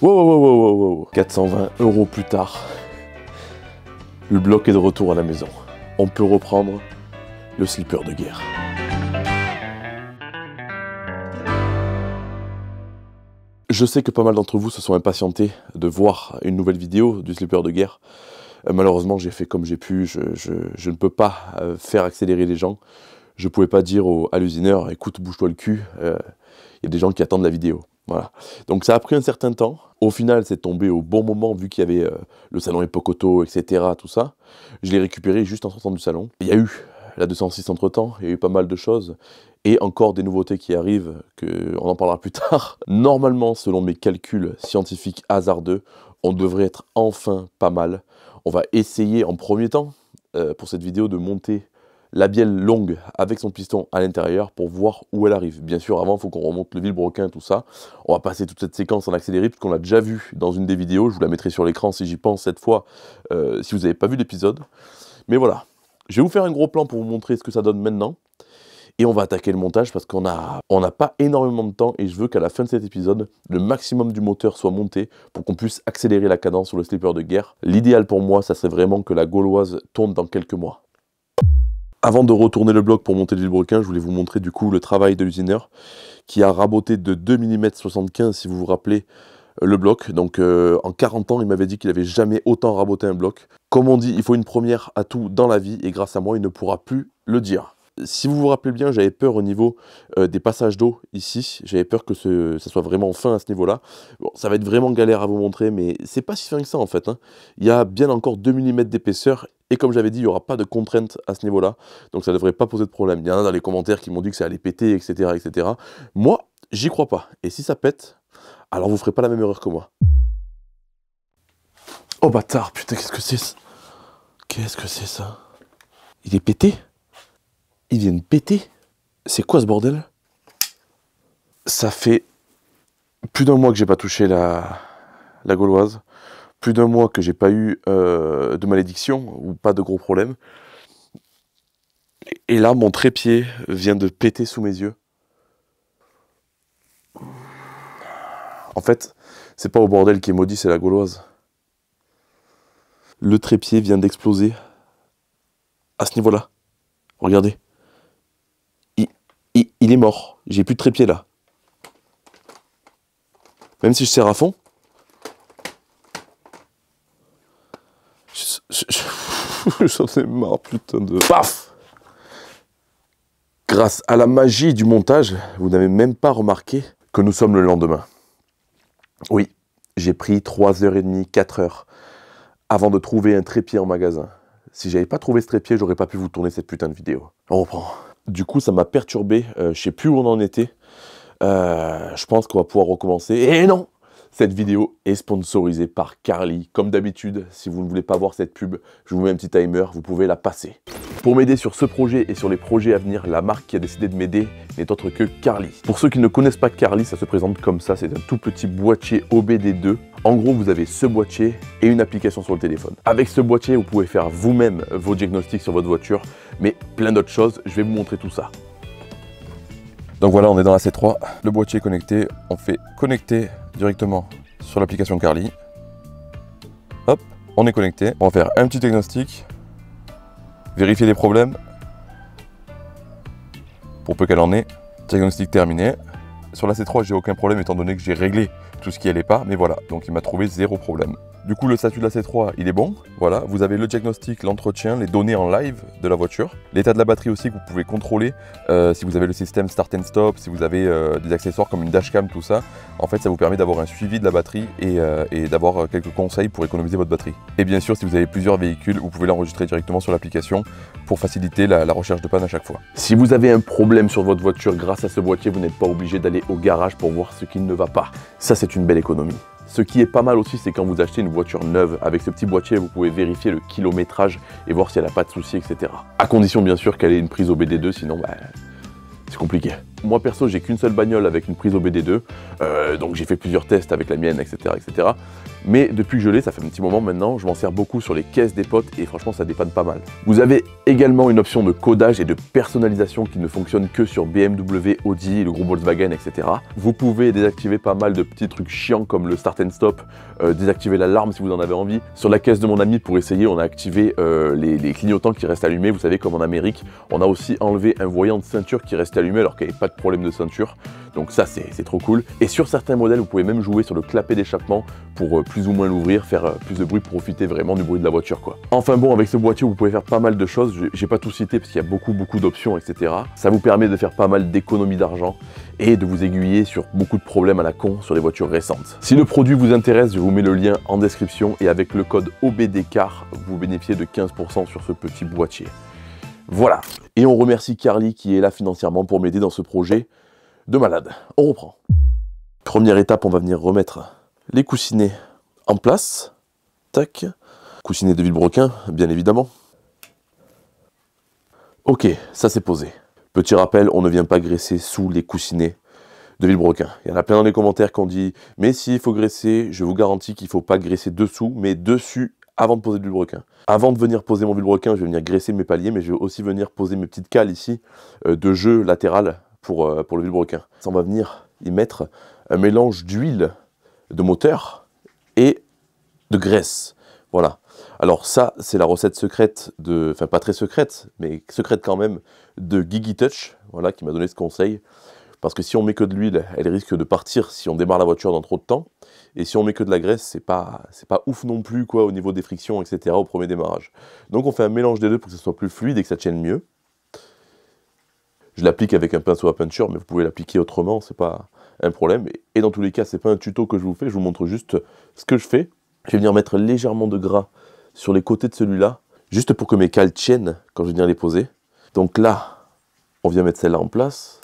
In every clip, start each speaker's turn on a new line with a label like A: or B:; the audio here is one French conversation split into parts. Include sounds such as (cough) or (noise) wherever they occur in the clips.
A: Wow, 420 euros plus tard, le bloc est de retour à la maison. On peut reprendre le slipper de guerre. Je sais que pas mal d'entre vous se sont impatientés de voir une nouvelle vidéo du slipper de guerre. Euh, malheureusement, j'ai fait comme j'ai pu. Je, ne peux pas euh, faire accélérer les gens. Je ne pouvais pas dire aux à écoute, bouge-toi le cul. Euh, il y a des gens qui attendent la vidéo. Voilà. Donc ça a pris un certain temps. Au final, c'est tombé au bon moment vu qu'il y avait euh, le salon Époque etc. Tout ça. Je l'ai récupéré juste en sortant du salon. Il y a eu la 206 entre temps, il y a eu pas mal de choses et encore des nouveautés qui arrivent, que on en parlera plus (laughs) tard. Normalement, selon mes calculs scientifiques hasardeux, on devrait être enfin pas mal. On va essayer en premier temps euh, pour cette vidéo de monter la bielle longue avec son piston à l'intérieur pour voir où elle arrive. Bien sûr, avant, il faut qu'on remonte le vilebrequin, tout ça. On va passer toute cette séquence en accéléré, puisqu'on l'a déjà vu dans une des vidéos. Je vous la mettrai sur l'écran si j'y pense cette fois, euh, si vous n'avez pas vu l'épisode. Mais voilà, je vais vous faire un gros plan pour vous montrer ce que ça donne maintenant. Et on va attaquer le montage parce qu'on n'a on pas énormément de temps et je veux qu'à la fin de cet épisode, le maximum du moteur soit monté pour qu'on puisse accélérer la cadence sur le slipper de guerre. L'idéal pour moi, ça serait vraiment que la Gauloise tourne dans quelques mois. Avant de retourner le bloc pour monter le broquin je voulais vous montrer du coup le travail de l'usineur qui a raboté de 2 mm 75 si vous vous rappelez euh, le bloc. Donc euh, en 40 ans, il m'avait dit qu'il n'avait jamais autant raboté un bloc. Comme on dit, il faut une première à tout dans la vie et grâce à moi, il ne pourra plus le dire. Si vous vous rappelez bien, j'avais peur au niveau euh, des passages d'eau ici. J'avais peur que ce, ça soit vraiment fin à ce niveau-là. Bon, ça va être vraiment galère à vous montrer, mais c'est pas si fin que ça en fait. Hein. Il y a bien encore 2 mm d'épaisseur et comme j'avais dit, il n'y aura pas de contraintes à ce niveau-là. Donc ça ne devrait pas poser de problème. Il y en a dans les commentaires qui m'ont dit que ça allait péter, etc. etc. Moi, j'y crois pas. Et si ça pète, alors vous ne ferez pas la même erreur que moi. Oh bâtard, putain, qu'est-ce que c'est Qu'est-ce que c'est ça Il est pété Il vient de péter C'est quoi ce bordel Ça fait plus d'un mois que j'ai pas touché la, la gauloise plus d'un mois que j'ai pas eu euh, de malédiction ou pas de gros problèmes. Et là, mon trépied vient de péter sous mes yeux. En fait, c'est pas au bordel qui est maudit, c'est la gauloise. Le trépied vient d'exploser à ce niveau-là. Regardez. il est mort. J'ai plus de trépied là. Même si je serre à fond, (laughs) J'en ai marre, putain de... Paf Grâce à la magie du montage, vous n'avez même pas remarqué que nous sommes le lendemain. Oui, j'ai pris 3h30, 4h avant de trouver un trépied en magasin. Si j'avais pas trouvé ce trépied, j'aurais pas pu vous tourner cette putain de vidéo. On reprend. Du coup, ça m'a perturbé. je euh, je sais plus où on en était. Euh, je pense qu'on va pouvoir recommencer. Et non cette vidéo est sponsorisée par Carly. Comme d'habitude, si vous ne voulez pas voir cette pub, je vous mets un petit timer, vous pouvez la passer. Pour m'aider sur ce projet et sur les projets à venir, la marque qui a décidé de m'aider n'est autre que Carly. Pour ceux qui ne connaissent pas Carly, ça se présente comme ça, c'est un tout petit boîtier OBD2. En gros, vous avez ce boîtier et une application sur le téléphone. Avec ce boîtier, vous pouvez faire vous-même vos diagnostics sur votre voiture, mais plein d'autres choses, je vais vous montrer tout ça. Donc voilà, on est dans la C3. Le boîtier est connecté. On fait connecter directement sur l'application Carly. Hop, on est connecté. On va faire un petit diagnostic, vérifier les problèmes, pour peu qu'elle en ait. Diagnostic terminé. Sur la C3, j'ai aucun problème étant donné que j'ai réglé tout ce qui allait pas, mais voilà, donc il m'a trouvé zéro problème. Du coup, le statut de la C3, il est bon. Voilà, vous avez le diagnostic, l'entretien, les données en live de la voiture, l'état de la batterie aussi que vous pouvez contrôler euh, si vous avez le système start and stop, si vous avez euh, des accessoires comme une dashcam, tout ça. En fait, ça vous permet d'avoir un suivi de la batterie et, euh, et d'avoir quelques conseils pour économiser votre batterie. Et bien sûr, si vous avez plusieurs véhicules, vous pouvez l'enregistrer directement sur l'application pour faciliter la, recherche de panne à chaque fois. Si vous avez un problème sur votre voiture grâce à ce boîtier, vous n'êtes pas obligé d'aller au garage pour voir ce qui ne va pas. Ça, c'est une belle économie. Ce qui est pas mal aussi, c'est quand vous achetez une voiture neuve, avec ce petit boîtier, vous pouvez vérifier le kilométrage et voir si elle n'a pas de soucis, etc. À condition bien sûr qu'elle ait une prise OBD2, sinon bah, c'est compliqué. Moi perso, j'ai qu'une seule bagnole avec une prise au bd 2 euh, donc j'ai fait plusieurs tests avec la mienne, etc. etc. Mais depuis que je l'ai, ça fait un petit moment maintenant, je m'en sers beaucoup sur les caisses des potes et franchement, ça dépanne pas mal. Vous avez également une option de codage et de personnalisation qui ne fonctionne que sur BMW, Audi, le groupe Volkswagen, etc. Vous pouvez désactiver pas mal de petits trucs chiants comme le start and stop, euh, désactiver l'alarme si vous en avez envie. Sur la caisse de mon ami, pour essayer, on a activé euh, les, clignotants qui restent allumés. Vous savez, comme en Amérique, on a aussi enlevé un voyant de ceinture qui restait allumé alors qu'elle n'est pas problème de ceinture. Donc ça, c'est trop cool. Et sur certains modèles, vous pouvez même jouer sur le clapet d'échappement pour euh, plus ou moins l'ouvrir, faire euh, plus de bruit, profiter vraiment du bruit de la voiture. quoi. Enfin bon, avec ce boîtier, vous pouvez faire pas mal de choses. J'ai pas tout cité parce qu'il y a beaucoup, beaucoup d'options, etc. Ça vous permet de faire pas mal d'économies d'argent et de vous aiguiller sur beaucoup de problèmes à la con sur les voitures récentes. Si le produit vous intéresse, je vous mets le lien en description et avec le code OBDCAR, vous bénéficiez de 15% sur ce petit boîtier. Voilà. Et on remercie Carly qui est là financièrement pour m'aider dans ce projet de malade. On reprend. Première étape, on va venir remettre les coussinets en place. Tac. Coussinets de vilebrequin, bien évidemment. Ok, ça s'est posé. Petit rappel, on ne vient pas graisser sous les coussinets de vilebrequin. Il y en a plein dans les commentaires qui ont dit « Mais si, il faut graisser. » Je vous garantis qu'il ne faut pas graisser dessous, mais dessus, avant de poser du vilebrequin, Avant de venir poser mon vilebrequin, je vais venir graisser mes paliers, mais je vais aussi venir poser mes petites cales ici euh, de jeu latéral pour, euh, pour le vilebrequin, Ça, on va venir y mettre un mélange d'huile de moteur et de graisse. Voilà. Alors ça, c'est la recette secrète de, enfin pas très secrète, mais secrète quand même, de Gigi Touch, voilà, qui m'a donné ce conseil. Parce que si on met que de l'huile, elle risque de partir si on démarre la voiture dans trop de temps. Et si on met que de la graisse, c'est pas, c'est pas ouf non plus, quoi, au niveau des frictions, etc., au premier démarrage. Donc on fait un mélange des deux pour que ce soit plus fluide et que ça tienne mieux. Je l'applique avec un pinceau à peinture, mais vous pouvez l'appliquer autrement, c'est pas un problème. Et dans tous les cas, c'est pas un tuto que je vous fais, je vous montre juste ce que je fais. Je vais venir mettre légèrement de gras sur les côtés de celui-là, juste pour que mes cales tiennent quand je viens les poser. Donc là, on vient mettre celle-là en place.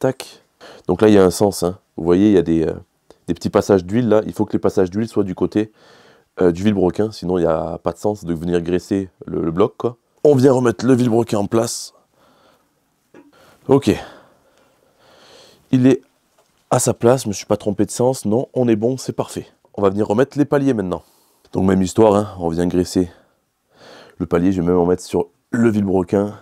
A: Tac. Donc là, il y a un sens. Hein. Vous voyez, il y a des, euh, des petits passages d'huile, là, il faut que les passages d'huile soient du côté euh, du vilebrequin, sinon il n'y a pas de sens de venir graisser le, bloc. On vient remettre le vilebrequin en place. Ok. Il est à sa place, je ne me suis pas trompé de sens, non, on est bon, c'est parfait. On va venir remettre les paliers maintenant. Donc même histoire, hein, on vient graisser le palier, je vais même en mettre sur le vilebrequin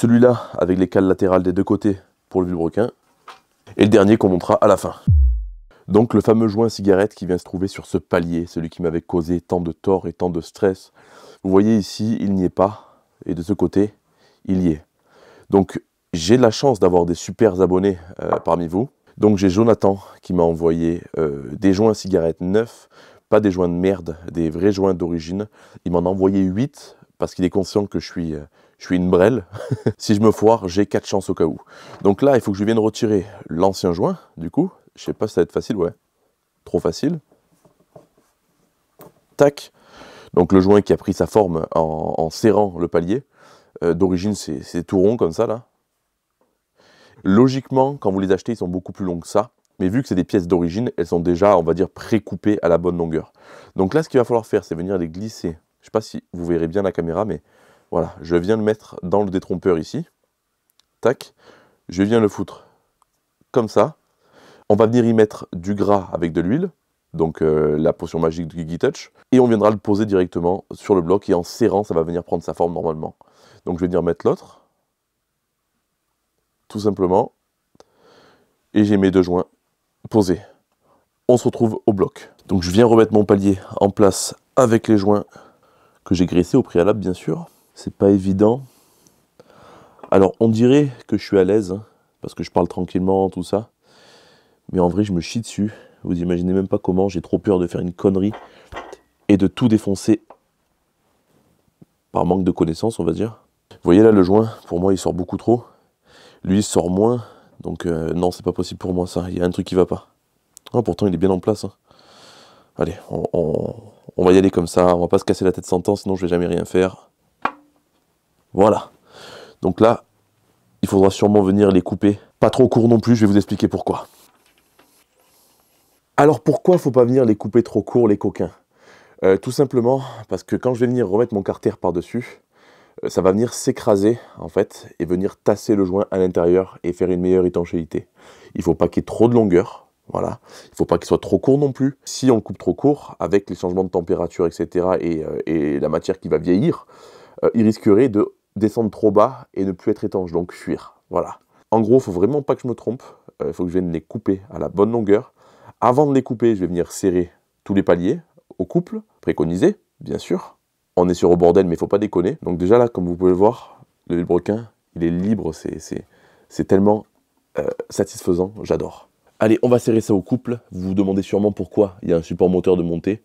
A: Celui-là avec les cales latérales des deux côtés pour le vilebrequin. Et le dernier qu'on montrera à la fin. Donc le fameux joint cigarette qui vient se trouver sur ce palier, celui qui m'avait causé tant de tort et tant de stress. Vous voyez ici, il n'y est pas. Et de ce côté, il y est. Donc j'ai la chance d'avoir des super abonnés euh, parmi vous. Donc j'ai Jonathan qui m'a envoyé euh, des joints cigarettes neufs, pas des joints de merde, des vrais joints d'origine. Il m'en a envoyé 8 parce qu'il est conscient que je suis... Euh, je suis une brêle. (laughs) si je me foire, j'ai 4 chances au cas où. Donc là, il faut que je vienne retirer l'ancien joint, du coup. Je sais pas si ça va être facile, ouais. Trop facile. Tac. Donc le joint qui a pris sa forme en, serrant le palier. Euh, d'origine, c'est tout rond comme ça, là. Logiquement, quand vous les achetez, ils sont beaucoup plus longs que ça. Mais vu que c'est des pièces d'origine, elles sont déjà, on va dire, précoupées à la bonne longueur. Donc là, ce qu'il va falloir faire, c'est venir les glisser. Je ne sais pas si vous verrez bien la caméra, mais voilà, je viens le mettre dans le détrompeur ici. Tac, je viens le foutre comme ça. On va venir y mettre du gras avec de l'huile, donc euh, la potion magique de Gigi Touch, et on viendra le poser directement sur le bloc, et en serrant, ça va venir prendre sa forme normalement. Donc je vais venir mettre l'autre, tout simplement, et j'ai mes deux joints posés. On se retrouve au bloc. Donc je viens remettre mon palier en place avec les joints que j'ai graissés au préalable, bien sûr. C'est pas évident. Alors, on dirait que je suis à l'aise, hein, parce que je parle tranquillement, tout ça. Mais en vrai, je me chie dessus. Vous imaginez même pas comment j'ai trop peur de faire une connerie et de tout défoncer par manque de connaissances, on va dire. Vous voyez là, le joint, pour moi, il sort beaucoup trop. Lui, il sort moins. Donc, euh, non, c'est pas possible pour moi, ça. Il y a un truc qui va pas. Ah, pourtant, il est bien en place. Hein. Allez, on, on va y aller comme ça. On va pas se casser la tête sans temps, sinon je vais jamais rien faire. Voilà. Donc là, il faudra sûrement venir les couper. Pas trop court non plus, je vais vous expliquer pourquoi. Alors pourquoi faut pas venir les couper trop court les coquins euh, Tout simplement parce que quand je vais venir remettre mon carter par-dessus, euh, ça va venir s'écraser en fait et venir tasser le joint à l'intérieur et faire une meilleure étanchéité. Il faut pas qu'il y ait trop de longueur, voilà. Il faut pas qu'il soit trop court non plus. Si on coupe trop court, avec les changements de température, etc., euh, et, la matière qui va vieillir, il risquerait de descendre trop bas et ne plus être étanche, donc fuir. Voilà. En gros, il faut vraiment pas que je me trompe. Il euh, faut que je vienne les couper à la bonne longueur. Avant de les couper, je vais venir serrer tous les paliers au couple, préconisé, bien sûr. On est sur au bordel, mais il faut pas déconner. Donc déjà là, comme vous pouvez le voir, le vilebrequin, il est libre, c'est tellement euh, satisfaisant, j'adore. Allez, on va serrer ça au couple. Vous vous demandez sûrement pourquoi il y a un support moteur de montée.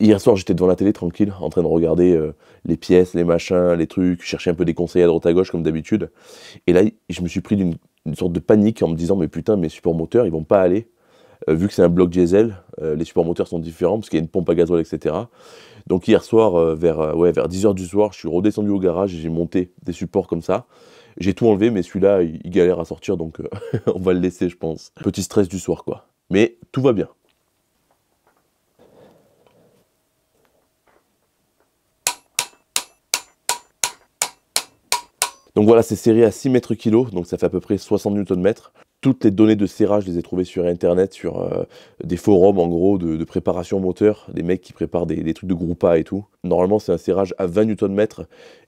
A: Hier soir, j'étais devant la télé tranquille, en train de regarder euh, les pièces, les machins, les trucs, chercher un peu des conseils à droite à gauche comme d'habitude. Et là, je me suis pris d'une sorte de panique en me disant mais putain, mes supports moteurs, ils vont pas aller. Euh, vu que c'est un bloc diesel, euh, les supports moteurs sont différents parce qu'il y a une pompe à gazole, etc. Donc hier soir, vers, ouais, vers 10h du soir, je suis redescendu au garage et j'ai monté des supports comme ça. J'ai tout enlevé, mais celui-là, il galère à sortir, donc (laughs) on va le laisser, je pense. Petit stress du soir, quoi. Mais tout va bien. Donc voilà, c'est serré à 6 mètres kilo, donc ça fait à peu près 60 Nm. Toutes les données de serrage, je les ai trouvées sur Internet, sur euh, des forums en gros de, préparation moteur, des mecs qui préparent des, trucs de groupa et tout. Normalement, c'est un serrage à 20 Nm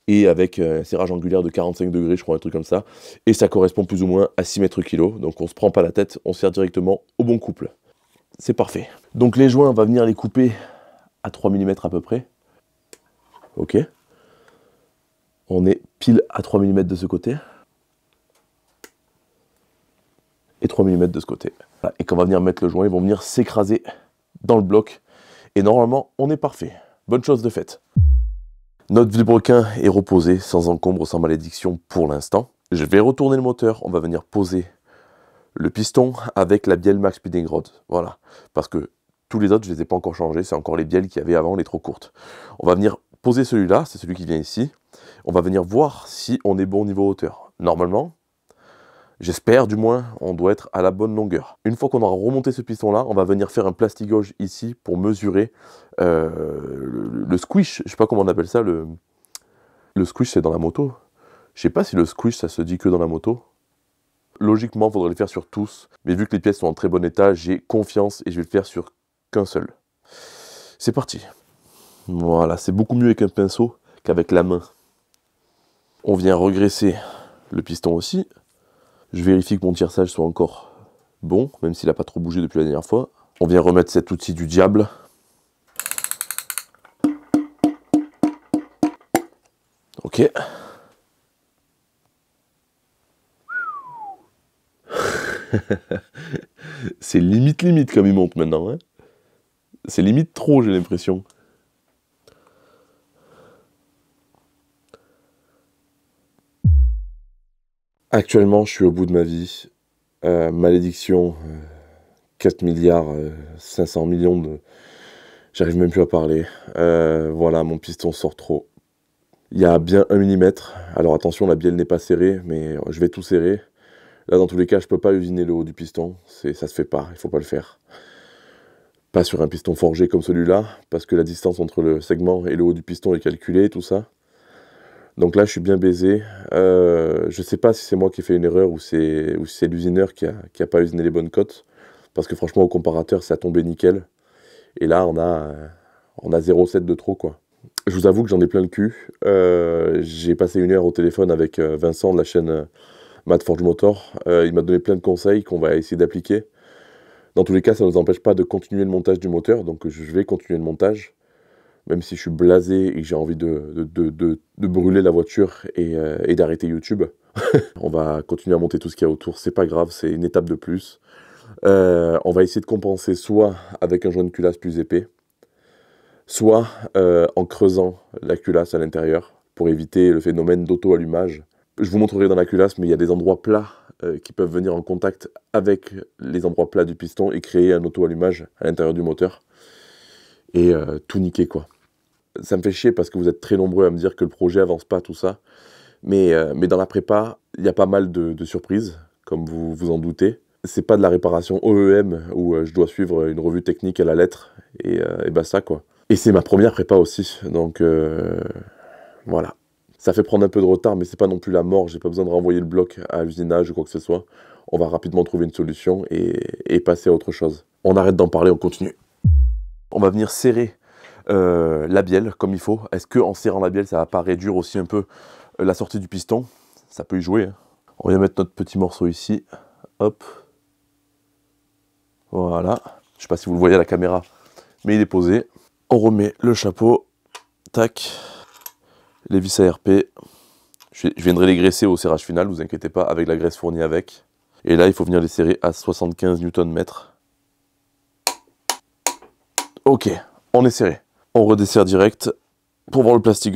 A: et avec euh, un serrage angulaire de 45 degrés, je crois, un truc comme ça. Et ça correspond plus ou moins à 6 mètres kilo, donc on se prend pas la tête, on serre directement au bon couple. C'est parfait. Donc les joints, on va venir les couper à 3 mm à peu près. Ok. On est pile à 3 mm de ce côté et 3 mm de ce côté. Et quand on va venir mettre le joint, ils vont venir s'écraser dans le bloc et normalement on est parfait. Bonne chose de faite. Notre vilebrequin est reposé sans encombre, sans malédiction pour l'instant. Je vais retourner le moteur, on va venir poser le piston avec la bielle Max Speeding Rod. Voilà, parce que tous les autres, je ne les ai pas encore changés, c'est encore les bielles qu'il y avait avant, les trop courtes. On va venir poser celui-là, c'est celui qui vient ici on va venir voir si on est bon niveau hauteur. Normalement, j'espère du moins, on doit être à la bonne longueur. Une fois qu'on aura remonté ce piston-là, on va venir faire un plastigauge ici pour mesurer euh, le, squish. Je ne sais pas comment on appelle ça, le, squish c'est dans la moto. Je sais pas si le squish ça se dit que dans la moto. Logiquement, il faudrait le faire sur tous, mais vu que les pièces sont en très bon état, j'ai confiance et je vais le faire sur qu'un seul. C'est parti. Voilà, c'est beaucoup mieux avec un pinceau qu'avec la main. On vient regresser le piston aussi. Je vérifie que mon tirage soit encore bon, même s'il n'a pas trop bougé depuis la dernière fois. On vient remettre cet outil du diable. Ok. (laughs) C'est limite limite comme il monte maintenant. Hein. C'est limite trop j'ai l'impression. Actuellement, je suis au bout de ma vie. Euh, malédiction, 4 euh, milliards, 500 euh, millions de... J'arrive même plus à parler. voilà, mon piston sort trop. Il y a bien 1 mm. Alors attention, la bielle n'est pas serrée, mais je vais tout serrer. Là, dans tous les cas, je peux pas usiner le haut du piston. C'est, ça se fait pas, il faut pas le faire. Pas sur un piston forgé comme celui-là, parce que la distance entre le segment et le haut du piston est calculée, tout ça. Donc là, je suis bien baisé. Euh, je ne sais pas si c'est moi qui ai fait une erreur ou, c'est, si c'est l'usineur qui n'a a pas usiné les bonnes cotes. Parce que franchement, au comparateur, ça a tombé nickel. Et là, on a, euh, on a 0,7 de trop, quoi. Je vous avoue que j'en ai plein le cul. Euh, j'ai passé une heure au téléphone avec Vincent de la chaîne Forge Motor. il m'a donné plein de conseils qu'on va essayer d'appliquer. Dans tous les cas, ça ne nous empêche pas de continuer le montage du moteur. Donc je vais continuer le montage même si je suis blasé et que j'ai envie de, de, brûler la voiture et, euh, d'arrêter YouTube, (laughs) on va continuer à monter tout ce qu'il y a autour. C'est pas grave, c'est une étape de plus. Euh, on va essayer de compenser soit avec un joint de culasse plus épais, soit euh, en creusant la culasse à l'intérieur pour éviter le phénomène d'auto-allumage. Je vous montrerai dans la culasse, mais il y a des endroits plats qui peuvent venir en contact avec les endroits plats du piston et créer un auto-allumage à l'intérieur du moteur et euh, tout niquer, quoi. Ça me fait chier parce que vous êtes très nombreux à me dire que le projet avance pas, tout ça. Mais, euh, mais dans la prépa, il y a pas mal de, surprises, comme vous vous en doutez. C'est pas de la réparation OEM où euh, je dois suivre une revue technique à la lettre et, bah ça, quoi. Et c'est ma première prépa aussi, donc voilà. Ça fait prendre un peu de retard, mais c'est pas non plus la mort. J'ai pas besoin de renvoyer le bloc à l'usinage ou quoi que ce soit. On va rapidement trouver une solution et passer à autre chose. On arrête d'en parler, on continue. On va venir serrer euh, la bielle comme il faut. Est-ce qu'en serrant la bielle, ça va pas réduire aussi un peu euh, la sortie du piston Ça peut y jouer. Hein. On vient mettre notre petit morceau ici. Hop. Voilà. Je ne sais pas si vous le voyez à la caméra, mais il est posé. On remet le chapeau. Tac. Les vis ARP. Je viendrai les graisser au serrage final, vous inquiétez pas, avec la graisse fournie avec. Et là, il faut venir les serrer à 75 Nm. Ok, on est serré. On redessert direct pour voir le plastique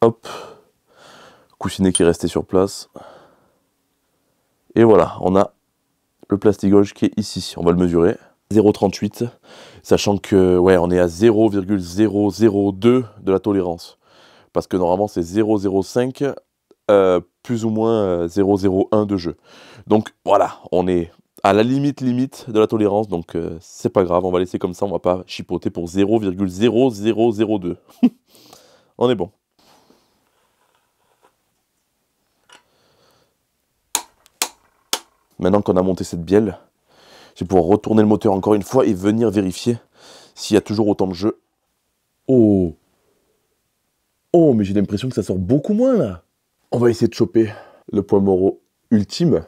A: Hop. Coussinet qui est resté sur place. Et voilà, on a le plastique qui est ici. On va le mesurer. 0,38, sachant que ouais, on est à 0,002 de la tolérance. Parce que normalement c'est 0,05 euh, plus ou moins 0,01 euh, de jeu. Donc voilà, on est à la limite limite de la tolérance, donc euh, c'est pas grave, on va laisser comme ça, on va pas chipoter pour 0,0002. (laughs) on est bon. Maintenant qu'on a monté cette bielle, je vais pouvoir retourner le moteur encore une fois et venir vérifier s'il y a toujours autant de jeu. Oh Oh, mais j'ai l'impression que ça sort beaucoup moins là on va essayer de choper le point moro ultime.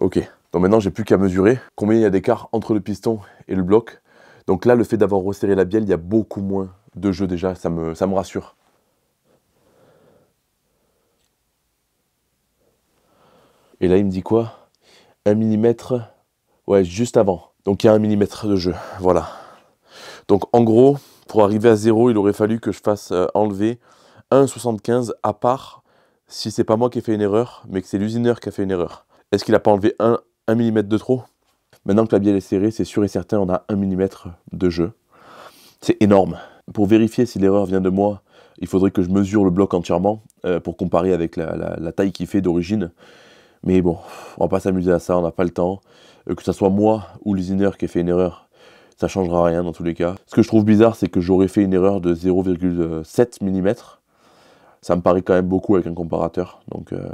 A: Ok. Donc maintenant, j'ai plus qu'à mesurer combien il y a d'écart entre le piston et le bloc. Donc là, le fait d'avoir resserré la bielle, il y a beaucoup moins de jeu déjà. Ça me, ça me rassure. Et là, il me dit quoi Un millimètre. Ouais, juste avant. Donc il y a un millimètre de jeu. Voilà. Donc en gros, pour arriver à zéro, il aurait fallu que je fasse euh, enlever 1,75 à part si c'est pas moi qui ai fait une erreur, mais que c'est l'usineur qui a fait une erreur Est-ce qu'il n'a pas enlevé 1, mm de trop Maintenant que la bielle est serrée, c'est sûr et certain, on a 1 mm de jeu. C'est énorme. Pour vérifier si l'erreur vient de moi, il faudrait que je mesure le bloc entièrement euh, pour comparer avec la, taille qu'il fait d'origine. Mais bon, on va pas s'amuser à ça, on n'a pas le temps. Euh, que ce soit moi ou l'usineur qui ait fait une erreur, ça changera rien dans tous les cas. Ce que je trouve bizarre, c'est que j'aurais fait une erreur de 0,7 mm ça me paraît quand même beaucoup avec un comparateur. Donc, euh,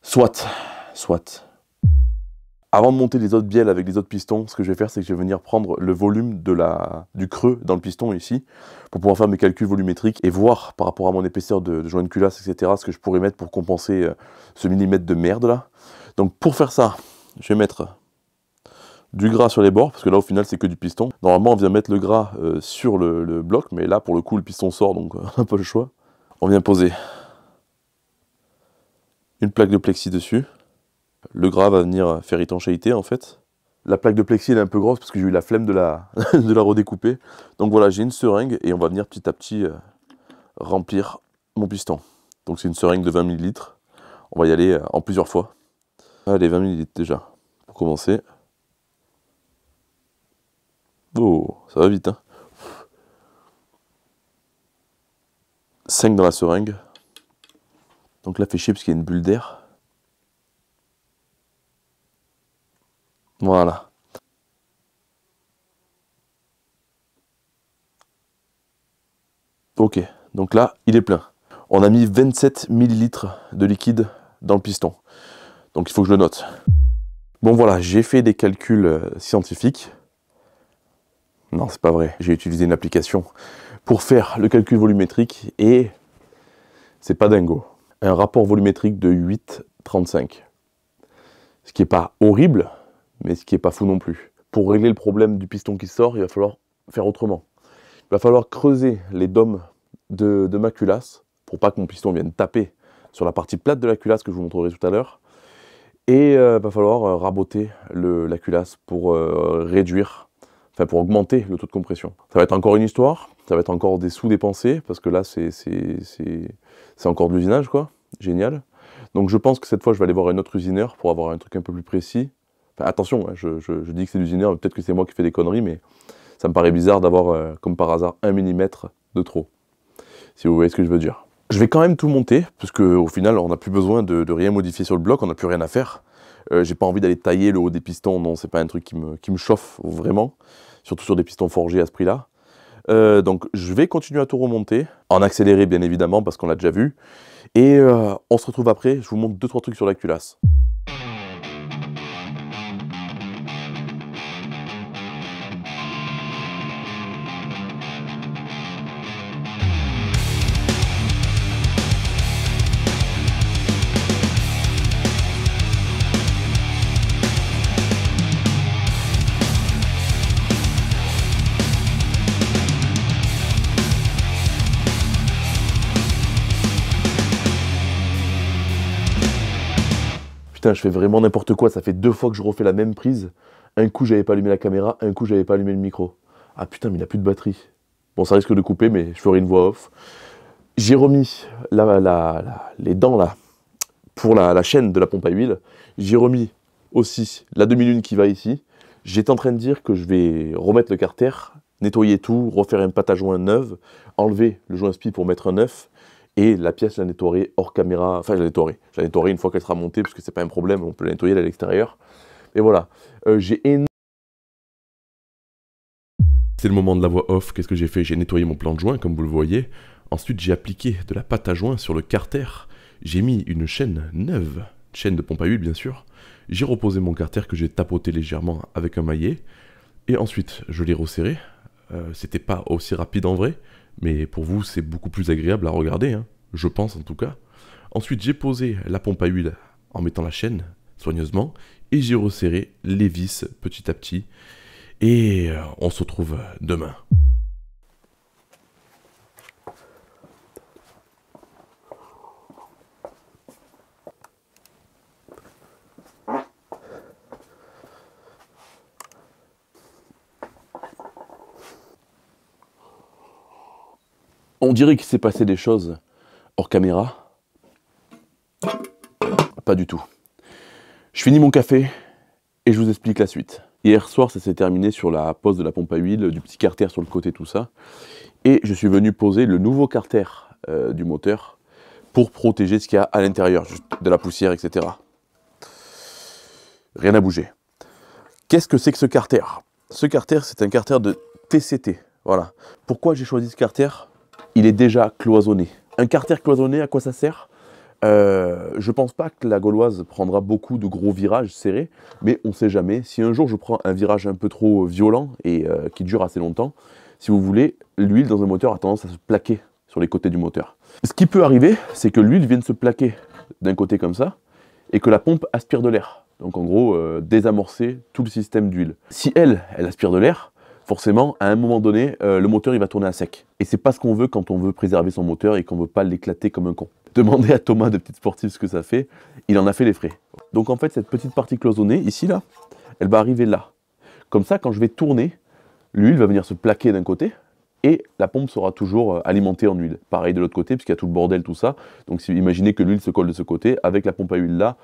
A: soit, soit. Avant de monter les autres bielles avec les autres pistons, ce que je vais faire, c'est que je vais venir prendre le volume de la, du creux dans le piston ici, pour pouvoir faire mes calculs volumétriques et voir par rapport à mon épaisseur de, joint de culasse, etc., ce que je pourrais mettre pour compenser euh, ce millimètre de merde là. Donc pour faire ça, je vais mettre du gras sur les bords, parce que là au final c'est que du piston. Normalement on vient mettre le gras euh, sur le, le, bloc, mais là pour le coup le piston sort, donc (laughs) on n'a pas le choix. On vient poser une plaque de plexi dessus. Le gras va venir faire étanchéité en fait. La plaque de plexi est un peu grosse parce que j'ai eu la flemme de la, (laughs) de la redécouper. Donc voilà, j'ai une seringue et on va venir petit à petit euh, remplir mon piston. Donc c'est une seringue de 20 ml. On va y aller euh, en plusieurs fois. Allez, 20 ml déjà, pour commencer. Oh, ça va vite, hein 5 dans la seringue. Donc là, fait chier parce qu'il y a une bulle d'air. Voilà. Ok, donc là, il est plein. On a mis 27 ml de liquide dans le piston. Donc il faut que je le note. Bon voilà, j'ai fait des calculs euh, scientifiques. Non, c'est pas vrai. J'ai utilisé une application pour faire le calcul volumétrique et c'est pas dingo. Un rapport volumétrique de 8,35. Ce qui n'est pas horrible, mais ce qui n'est pas fou non plus. Pour régler le problème du piston qui sort, il va falloir faire autrement. Il va falloir creuser les dômes de, ma culasse pour pas que mon piston vienne taper sur la partie plate de la culasse que je vous montrerai tout à l'heure. Et il euh, va falloir euh, raboter la culasse pour euh, réduire enfin pour augmenter le taux de compression. Ça va être encore une histoire, ça va être encore des sous dépensés, parce que là c'est encore de l'usinage quoi, génial. Donc je pense que cette fois je vais aller voir un autre usineur pour avoir un truc un peu plus précis. Enfin, attention, hein, je, dis que c'est l'usineur, peut-être que c'est moi qui fais des conneries, mais ça me paraît bizarre d'avoir euh, comme par hasard un millimètre de trop, si vous voyez ce que je veux dire. Je vais quand même tout monter, parce qu'au final on n'a plus besoin de, de rien modifier sur le bloc, on n'a plus rien à faire. Euh, j'ai pas envie d'aller tailler le haut des pistons, non, c'est pas un truc qui me, chauffe vraiment, surtout sur des pistons forgés à ce prix-là. Euh, donc je vais continuer à tout remonter, en accéléré bien évidemment parce qu'on l'a déjà vu. Et euh, on se retrouve après, je vous montre 2-3 trucs sur la culasse. je fais vraiment n'importe quoi, ça fait deux fois que je refais la même prise. Un coup, j'avais pas allumé la caméra, un coup, j'avais pas allumé le micro. Ah putain, mais il a plus de batterie. Bon, ça risque de couper, mais je ferai une voix off. J'ai remis la, la, les dents là pour la, chaîne de la pompe à huile. J'ai remis aussi la demi-lune qui va ici. J'étais en train de dire que je vais remettre le carter, nettoyer tout, refaire un pâte à joint neuf, enlever le joint spi pour mettre un neuf et la pièce, je la nettoierai hors caméra. Enfin, je la nettoierai. Je la nettoierai une fois qu'elle sera montée, parce que c'est pas un problème. On peut la nettoyer à l'extérieur. Et voilà. Euh, j'ai C'est le moment de la voix off. Qu'est-ce que j'ai fait J'ai nettoyé mon plan de joint, comme vous le voyez. Ensuite, j'ai appliqué de la pâte à joint sur le carter. J'ai mis une chaîne neuve, chaîne de pompe à huile, bien sûr. J'ai reposé mon carter que j'ai tapoté légèrement avec un maillet. Et ensuite, je l'ai resserré. Euh, C'était pas aussi rapide en vrai mais pour vous c'est beaucoup plus agréable à regarder, hein. je pense en tout cas. Ensuite j'ai posé la pompe à huile en mettant la chaîne soigneusement et j'ai resserré les vis petit à petit. Et euh, on se retrouve demain. On dirait qu'il s'est passé des choses hors caméra. Pas du tout. Je finis mon café et je vous explique la suite. Hier soir, ça s'est terminé sur la pose de la pompe à huile, du petit carter sur le côté, tout ça. Et je suis venu poser le nouveau carter euh, du moteur pour protéger ce qu'il y a à l'intérieur, de la poussière, etc. Rien à bouger. Qu'est-ce que c'est que ce carter Ce carter, c'est un carter de TCT. Voilà. Pourquoi j'ai choisi ce carter il est déjà cloisonné. Un carter cloisonné, à quoi ça sert Je euh, je pense pas que la Gauloise prendra beaucoup de gros virages serrés, mais on sait jamais. Si un jour je prends un virage un peu trop violent et euh, qui dure assez longtemps, si vous voulez, l'huile dans un moteur a tendance à se plaquer sur les côtés du moteur. Ce qui peut arriver, c'est que l'huile vienne se plaquer d'un côté comme ça et que la pompe aspire de l'air. Donc en gros, euh, désamorcer tout le système d'huile. Si elle, elle aspire de l'air, forcément, à un moment donné, euh, le moteur il va tourner à sec. Et c'est pas ce qu'on veut quand on veut préserver son moteur et qu'on veut pas l'éclater comme un con. (laughs) Demandez à Thomas de Petite Sportive ce que ça fait, il en a fait les frais. Donc en fait, cette petite partie cloisonnée, ici là, elle va arriver là. Comme ça, quand je vais tourner, l'huile va venir se plaquer d'un côté et la pompe sera toujours euh, alimentée en huile. Pareil de l'autre côté, puisqu'il y a tout le bordel, tout ça. Donc si, imaginez que l'huile se colle de ce côté, avec la pompe à huile là,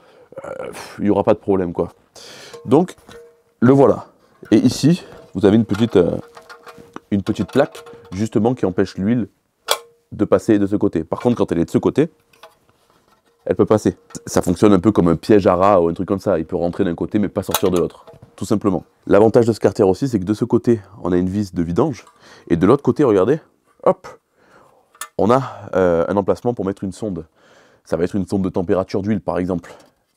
A: euh, il y n'y aura pas de problème quoi. Donc le voilà. Et ici, vous avez une petite, euh, une petite plaque justement qui empêche l'huile de passer de ce côté. Par contre, quand elle est de ce côté, elle peut passer. Ça fonctionne un peu comme un piège à rat ou un truc comme ça. Il peut rentrer d'un côté mais pas sortir de l'autre, tout simplement. L'avantage de ce carter aussi, c'est que de ce côté, on a une vis de vidange. Et de l'autre côté, regardez, hop, on a euh, un emplacement pour mettre une sonde. Ça va être une sonde de température d'huile, par exemple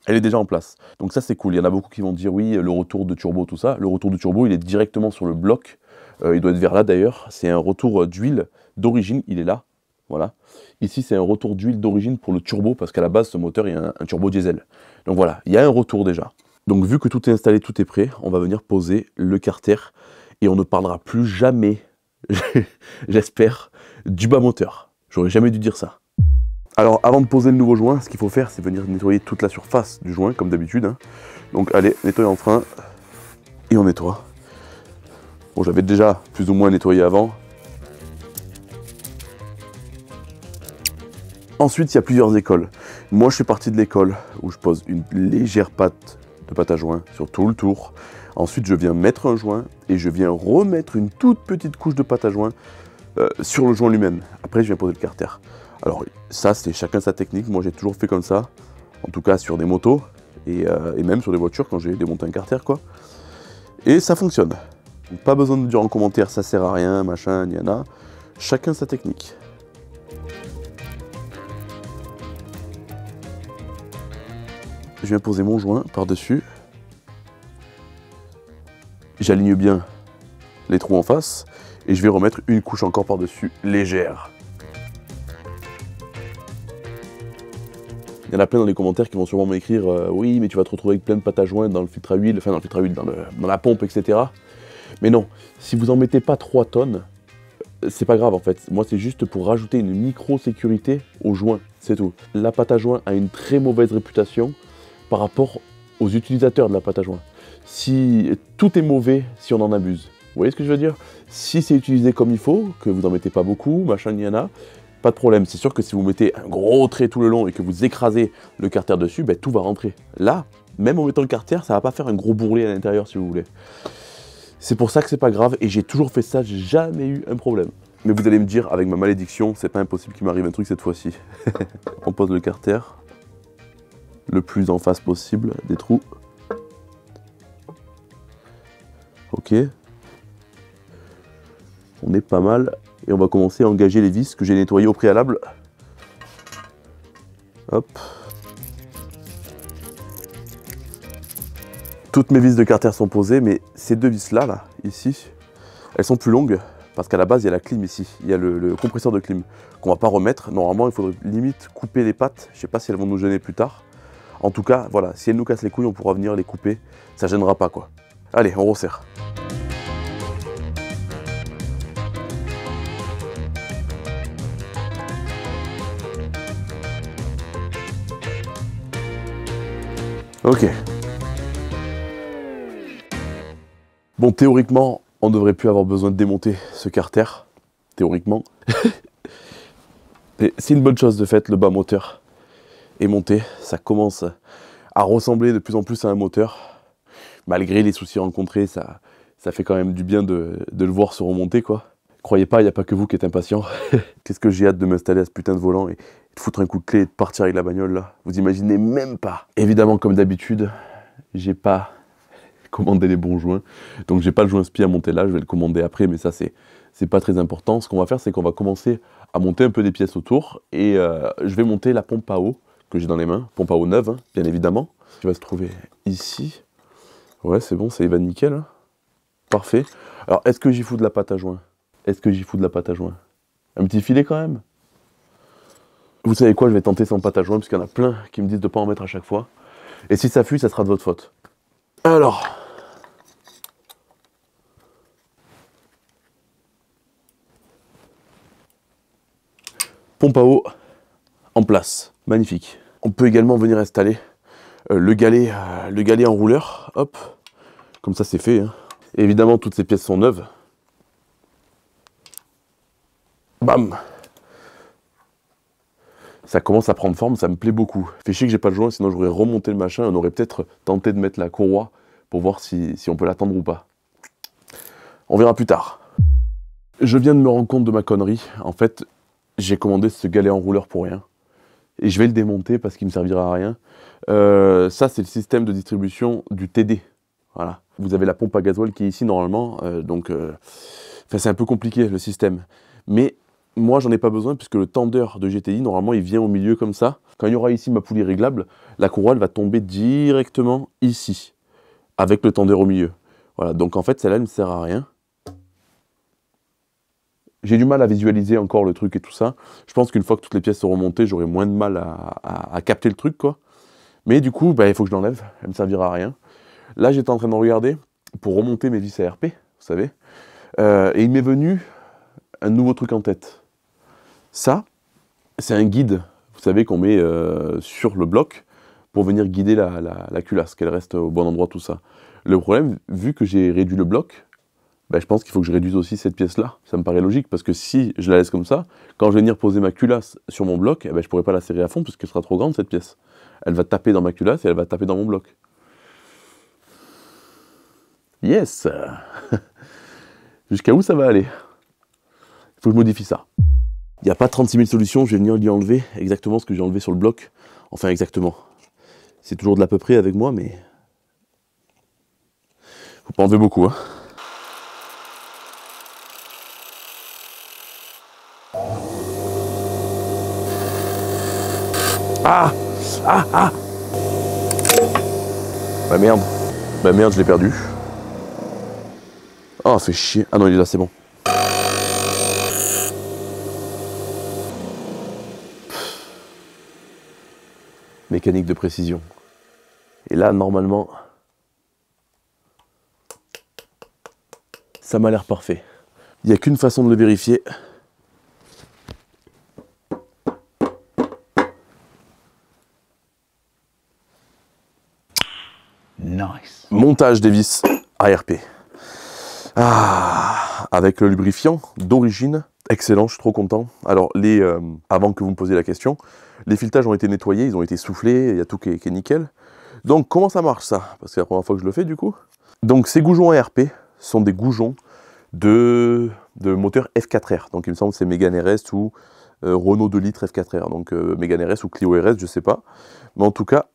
A: elle est déjà en place. Donc ça c'est cool, il y en a beaucoup qui vont dire oui, le retour de turbo, tout ça. Le retour de turbo, il est directement sur le bloc, euh, il doit être vers là d'ailleurs, c'est un retour euh, d'huile d'origine, il est là, voilà. Ici c'est un retour d'huile d'origine pour le turbo, parce qu'à la base ce moteur il y a un, turbo diesel. Donc voilà, il y a un retour déjà. Donc vu que tout est installé, tout est prêt, on va venir poser le carter, et on ne parlera plus jamais, (laughs) j'espère, du bas moteur. J'aurais jamais dû dire ça. Alors avant de poser le nouveau joint, ce qu'il faut faire, c'est venir nettoyer toute la surface du joint, comme d'habitude. Hein. Donc allez, nettoyer en frein, et on nettoie. Bon, j'avais déjà plus ou moins nettoyé avant. Ensuite, il y a plusieurs écoles. Moi, je suis parti de l'école où je pose une légère pâte de pâte à joint sur tout le tour. Ensuite, je viens mettre un joint et je viens remettre une toute petite couche de pâte à joint euh, sur le joint lui-même. Après, je viens poser le carter. Alors ça, c'est chacun sa technique. Moi, j'ai toujours fait comme ça, en tout cas sur des motos euh, et, même sur des voitures quand j'ai démonté un carter, quoi. Et ça fonctionne. pas besoin de dire en commentaire ça sert à rien, machin, y en a. Chacun sa technique. Je viens poser mon joint par-dessus. J'aligne bien les trous en face et je vais remettre une couche encore par-dessus légère. Il y en a plein dans les commentaires qui vont sûrement m'écrire euh, Oui, mais tu vas te retrouver avec plein de pâte à joint dans le filtre à huile, enfin dans le filtre à huile, dans, la pompe, etc. Mais non, si vous en mettez pas 3 tonnes, euh, c'est pas grave en fait. Moi, c'est juste pour rajouter une micro-sécurité au joint, c'est tout. La pâte à joint a une très mauvaise réputation par rapport aux utilisateurs de la pâte à joint. Si tout est mauvais, si on en abuse. Vous voyez ce que je veux dire Si c'est utilisé comme il faut, que vous n'en mettez pas beaucoup, machin, il y en a, pas de problème. C'est sûr que si vous mettez un gros trait tout le long et que vous écrasez le carter dessus, ben, tout va rentrer. Là, même en mettant le carter, ça va pas faire un gros bourrelet à l'intérieur si vous voulez. C'est pour ça que c'est pas grave et j'ai toujours fait ça, j'ai jamais eu un problème. Mais vous allez me dire, avec ma malédiction, c'est pas impossible qu'il m'arrive un truc cette fois-ci. (laughs) On pose le carter le plus en face possible des trous. Ok. On est pas mal et on va commencer à engager les vis que j'ai nettoyées au préalable. Hop. Toutes mes vis de carter sont posées, mais ces deux vis-là, là, ici, elles sont plus longues parce qu'à la base, il y a la clim ici, il y a le, compresseur de clim qu'on va pas remettre. Normalement, il faudrait limite couper les pattes. Je sais pas si elles vont nous gêner plus tard. En tout cas, voilà, si elles nous cassent les couilles, on pourra venir les couper. Ça gênera pas, quoi. Allez, on resserre. Ok. Bon, théoriquement, on devrait plus avoir besoin de démonter ce carter. Théoriquement. (laughs) C'est une bonne chose de fait, le bas moteur est monté. Ça commence à ressembler de plus en plus à un moteur. Malgré les soucis rencontrés, ça, ça fait quand même du bien de, de le voir se remonter, quoi. Croyez pas, il n'y a pas que vous qui êtes impatient. (laughs) Qu'est-ce que j'ai hâte de m'installer à ce putain de volant et de foutre un coup de clé et de partir avec la bagnole là. Vous imaginez même pas. Évidemment, comme d'habitude, j'ai pas (laughs) commandé les bons joints. Donc j'ai pas le joint spi à monter là, je vais le commander après, mais ça c'est c'est pas très important. Ce qu'on va faire, c'est qu'on va commencer à monter un peu des pièces autour et euh, je vais monter la pompe à eau que j'ai dans les mains, pompe à eau neuve, hein, bien évidemment, qui va se trouver ici. Ouais, c'est bon, ça y va nickel. Hein. Parfait. Alors, est-ce que j'y fous de la pâte à joint est-ce que j'y fous de la pâte à joint Un petit filet quand même Vous savez quoi, je vais tenter sans pâte à joint, parce qu'il y en a plein qui me disent de ne pas en mettre à chaque fois. Et si ça fuit, ça sera de votre faute. Alors. Pompe à eau en place. Magnifique. On peut également venir installer euh, le, galet, euh, le galet en rouleur. Hop. Comme ça, c'est fait. Hein. Évidemment, toutes ces pièces sont neuves. Bam ça commence à prendre forme, ça me plaît beaucoup. Fait chier que j'ai pas le joint, sinon j'aurais remonté le machin, on aurait peut-être tenté de mettre la courroie pour voir si, on peut l'attendre ou pas. On verra plus tard. Je viens de me rendre compte de ma connerie. En fait, j'ai commandé ce galet en rouleur pour rien. Et je vais le démonter parce qu'il me servira à rien. Euh, ça, c'est le système de distribution du TD. Voilà. Vous avez la pompe à gasoil qui est ici normalement, euh, donc euh, c'est un peu compliqué le système. Mais moi, j'en ai pas besoin puisque le tendeur de GTI, normalement, il vient au milieu comme ça. Quand il y aura ici ma poulie réglable, la courroie, va tomber directement ici, avec le tendeur au milieu. Voilà, donc en fait, celle-là, ne sert à rien. J'ai du mal à visualiser encore le truc et tout ça. Je pense qu'une fois que toutes les pièces sont remontées, j'aurai moins de mal à, capter le truc, quoi. Mais du coup, bah, il faut que je l'enlève, elle ne servira à rien. Là, j'étais en train de regarder pour remonter mes vis ARP, vous savez. Euh, et il m'est venu un nouveau truc en tête. Ça, c'est un guide, vous savez, qu'on met euh, sur le bloc pour venir guider la, culasse, qu'elle reste au bon endroit, tout ça. Le problème, vu que j'ai réduit le bloc, ben, je pense qu'il faut que je réduise aussi cette pièce-là. Ça me paraît logique, parce que si je la laisse comme ça, quand je vais venir poser ma culasse sur mon bloc, eh ben, je ne pourrai pas la serrer à fond, parce qu'elle sera trop grande, cette pièce. Elle va taper dans ma culasse et elle va taper dans mon bloc. Yes (laughs) Jusqu'à où ça va aller Il faut que je modifie ça. Il n'y a pas 36 000 solutions, je vais venir lui enlever exactement ce que j'ai enlevé sur le bloc. Enfin, exactement. C'est toujours de l'à peu près avec moi, mais. Faut pas enlever beaucoup, hein. Ah Ah Ah Bah merde. Bah merde, je l'ai perdu. Oh, fait chier. Ah non, il est là, c'est bon. mécanique de précision. Et là, normalement, ça m'a l'air parfait. Il n'y a qu'une façon de le vérifier. Nice. Montage des vis ARP. Ah, avec le lubrifiant d'origine Excellent, je suis trop content. Alors, les, euh, avant que vous me posiez la question, les filetages ont été nettoyés, ils ont été soufflés, il y a tout qui est, nickel. Donc, comment ça marche ça Parce que c'est la première fois que je le fais du coup. Donc, ces goujons ARP sont des goujons de, de moteur F4R. Donc, il me semble que c'est Mégane RS ou euh, Renault 2 litres F4R. Donc, euh, RS ou Clio RS, je ne sais pas. Mais en tout cas,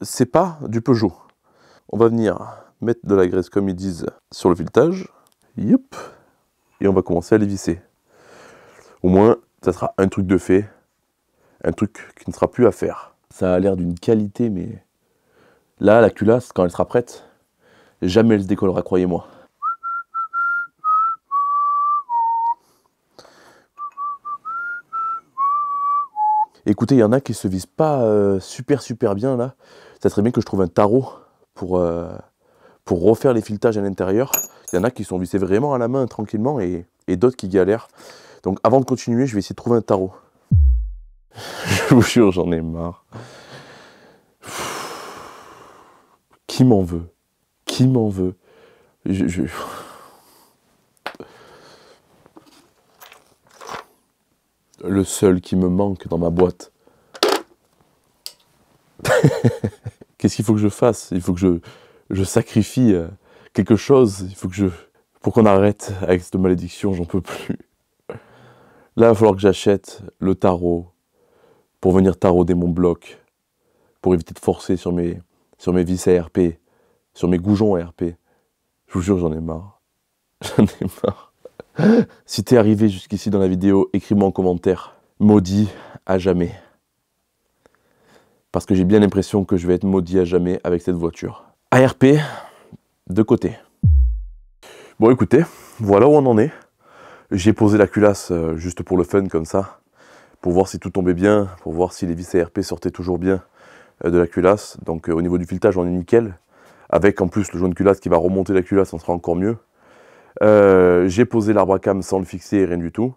A: c'est pas du Peugeot. On va venir mettre de la graisse, comme ils disent, sur le filetage. Et on va commencer à les visser. Au moins, ça sera un truc de fait, un truc qui ne sera plus à faire. Ça a l'air d'une qualité, mais là, la culasse, quand elle sera prête, jamais elle se décollera, croyez-moi. Écoutez, il y en a qui se visent pas euh, super super bien là. Ça serait bien que je trouve un tarot pour, euh, pour refaire les filetages à l'intérieur. Il y en a qui sont vissés vraiment à la main tranquillement et, et d'autres qui galèrent. Donc avant de continuer, je vais essayer de trouver un tarot. (laughs) je vous jure, j'en ai marre. Qui m'en veut Qui m'en veut je, Le seul qui me manque dans ma boîte. (laughs) Qu'est-ce qu'il faut que je fasse Il faut que je, je sacrifie euh, quelque chose. Il faut que je... Pour qu'on arrête avec cette malédiction, j'en peux plus. Là, il va falloir que j'achète le tarot pour venir tarauder mon bloc, pour éviter de forcer sur mes, sur mes vis ARP, sur mes goujons ARP. Je vous jure, j'en ai marre. (laughs) J'en ai marre. si t'es arrivé jusqu'ici dans la vidéo, écris-moi en commentaire. Maudit à jamais. Parce que j'ai bien l'impression que je vais être maudit à jamais avec cette voiture. ARP, de côté. Bon écoutez, voilà où on en est. J'ai posé la culasse euh, juste pour le fun comme ça, pour voir si tout tombait bien, pour voir si les vis ARP sortaient toujours bien euh, de la culasse. Donc euh, au niveau du filetage, on est nickel. Avec en plus le joint de culasse qui va remonter la culasse, on sera encore mieux. j'ai posé l'arbre à cam sans le fixer, rien du tout.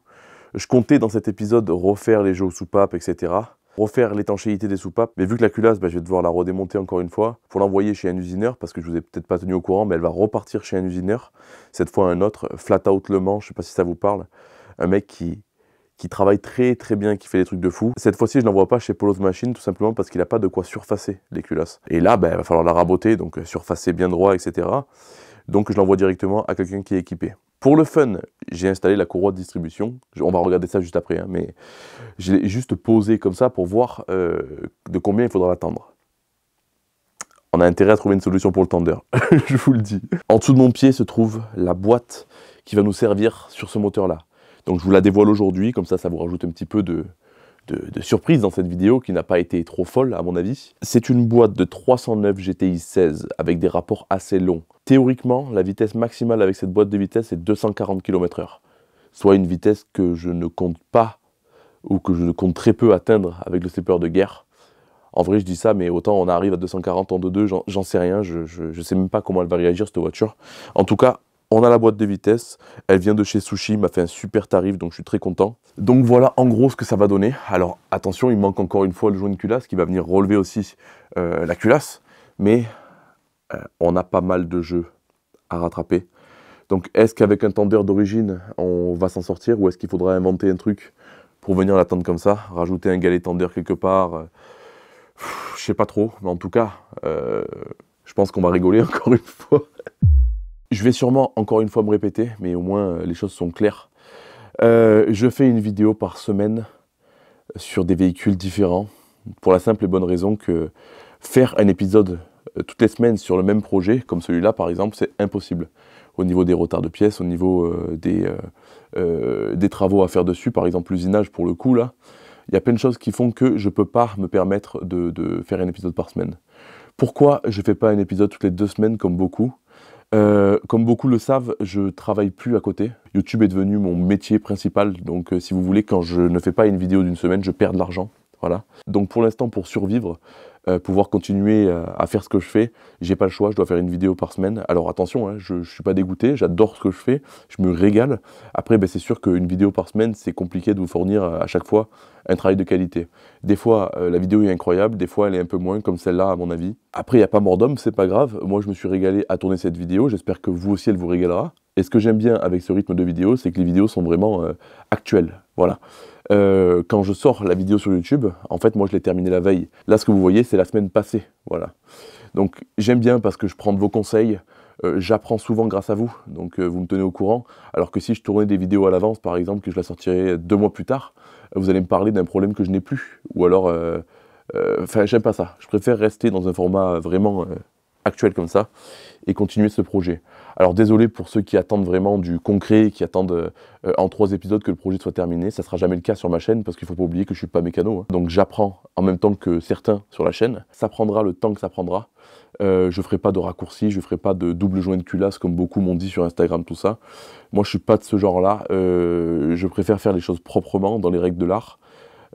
A: Je comptais dans cet épisode refaire les jeux aux soupapes, etc refaire l'étanchéité des soupapes. Mais vu que la culasse, bah, je vais devoir la redémonter encore une fois pour l'envoyer chez un usineur, parce que je vous ai peut-être pas tenu au courant, mais elle va repartir chez un usineur, cette fois un autre, Flat Out Le Mans, je sais pas si ça vous parle, un mec qui, qui travaille très très bien, qui fait des trucs de fou. Cette fois-ci, je l'envoie pas chez Polo's Machine, tout simplement parce qu'il n'a pas de quoi surfacer les culasses. Et là, bah, il va falloir la raboter, donc surfacer bien droit, etc. Donc je l'envoie directement à quelqu'un qui est équipé. Pour le fun, j'ai installé la courroie de distribution. On va regarder ça juste après, hein, Mais je l'ai juste posé comme ça pour voir euh, de combien il faudra l'attendre. On a intérêt à trouver une solution pour le tender, (laughs) je vous le dis. En dessous de mon pied se trouve la boîte qui va nous servir sur ce moteur-là. Donc je vous la dévoile aujourd'hui, comme ça, ça vous rajoute un petit peu de, de, surprise dans cette vidéo qui n'a pas été trop folle à mon avis. C'est une boîte de 309 GTI 16 avec des rapports assez longs. Théoriquement, la vitesse maximale avec cette boîte de vitesse est 240 km/h, soit une vitesse que je ne compte pas ou que je compte très peu atteindre avec le slipper de guerre. En vrai, je dis ça, mais autant on arrive à 240 en 2-2, j'en sais rien, je, ne sais même pas comment elle va réagir cette voiture. En tout cas, on a la boîte de vitesse, elle vient de chez Sushi, m'a fait un super tarif, donc je suis très content. Donc voilà en gros ce que ça va donner. Alors attention, il manque encore une fois le joint de culasse qui va venir relever aussi euh, la culasse, mais euh, on a pas mal de jeux à rattraper. Donc est-ce qu'avec un tendeur d'origine, on va s'en sortir ou est-ce qu'il faudra inventer un truc pour venir l'attendre comme ça, rajouter un galet tendeur quelque part Je euh, Je sais pas trop, mais en tout cas, je pense qu'on va rigoler (laughs) encore une fois. Je vais sûrement encore une fois me répéter, mais au moins euh, les choses sont claires. Euh, je fais une vidéo par semaine euh, sur des véhicules différents, pour la simple et bonne raison que faire un épisode toutes les semaines sur le même projet, comme celui-là par exemple, c'est impossible. Au niveau des retards de pièces, au niveau des, travaux à faire dessus, par exemple l'usinage pour le coup là, il y a plein de choses qui font que je ne peux pas me permettre de, de, faire un épisode par semaine. Pourquoi je ne fais pas un épisode toutes les deux semaines comme beaucoup euh, comme beaucoup le savent, je travaille plus à côté. YouTube est devenu mon métier principal, donc euh, si vous voulez, quand je ne fais pas une vidéo d'une semaine, je perds de l'argent. Voilà. Donc pour l'instant, pour survivre, euh, pouvoir continuer euh, à faire ce que je fais, j'ai pas le choix, je dois faire une vidéo par semaine. Alors attention, hein, je, ne suis pas dégoûté, j'adore ce que je fais, je me régale. Après, ben, c'est sûr qu'une vidéo par semaine, c'est compliqué de vous fournir euh, à chaque fois un travail de qualité. Des fois, la vidéo est incroyable, des fois, elle est un peu moins, comme celle-là, à mon avis. Après, il n'y a pas mort d'homme, c'est pas grave. Moi, je me suis régalé à tourner cette vidéo, j'espère que vous aussi, elle vous régalera. Et ce que j'aime bien avec ce rythme de vidéo, c'est que les vidéos sont vraiment actuelles. Voilà. Euh, quand je sors la vidéo sur YouTube, en fait, moi, je l'ai terminée la veille. Là, ce que vous voyez, c'est la semaine passée. Voilà. Donc, j'aime bien parce que je prends de vos conseils. Euh, j'apprends souvent grâce à vous, donc euh, vous me tenez au courant. Alors que si je tournais des vidéos à l'avance, par exemple, que je la sortirais deux mois plus tard, vous allez me parler d'un problème que je n'ai plus. Ou alors, enfin, j'aime pas ça. Je préfère rester dans un format vraiment actuel comme ça et continuer ce projet. Alors désolé pour ceux qui attendent vraiment du concret, qui attendent euh, en trois épisodes que le projet soit terminé. Ça sera jamais le cas sur ma chaîne parce qu'il faut pas oublier que je suis pas mécano. Hein. Donc j'apprends en même temps que certains sur la chaîne. Ça prendra le temps que ça prendra. Je euh, je ferai pas de raccourcis, je ne ferai pas de double joint de culasse comme beaucoup m'ont dit sur Instagram, tout ça. Moi, je suis pas de ce genre-là. Euh, je préfère faire les choses proprement dans les règles de l'art.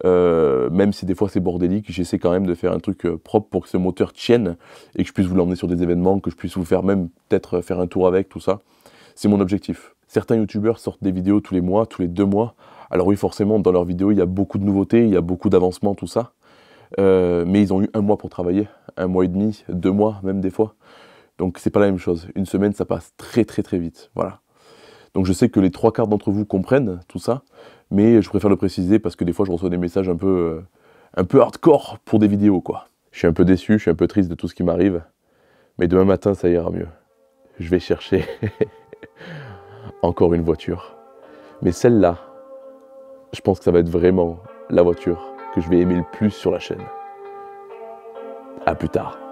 A: Euh, même si des fois c'est bordélique, j'essaie quand même de faire un truc euh, propre pour que ce moteur tienne et que je puisse vous l'emmener sur des événements, que je puisse vous faire même peut-être faire un tour avec, tout ça. C'est mon objectif. Certains youtubeurs sortent des vidéos tous les mois, tous les deux mois. Alors oui, forcément, dans leurs vidéos, il y a beaucoup de nouveautés, il y a beaucoup d'avancements, tout ça. Euh, mais ils ont eu un mois pour travailler, un mois et demi, deux mois même des fois. Donc c'est pas la même chose. Une semaine, ça passe très très très vite. Voilà. Donc je sais que les trois quarts d'entre vous comprennent tout ça, mais je préfère le préciser parce que des fois je reçois des messages un peu, euh, un peu hardcore pour des vidéos quoi. Je suis un peu déçu, je suis un peu triste de tout ce qui m'arrive, mais demain matin ça ira mieux. Je vais chercher (laughs) encore une voiture. Mais celle-là, je pense que ça va être vraiment la voiture que je vais aimer le plus sur la chaîne. A plus tard.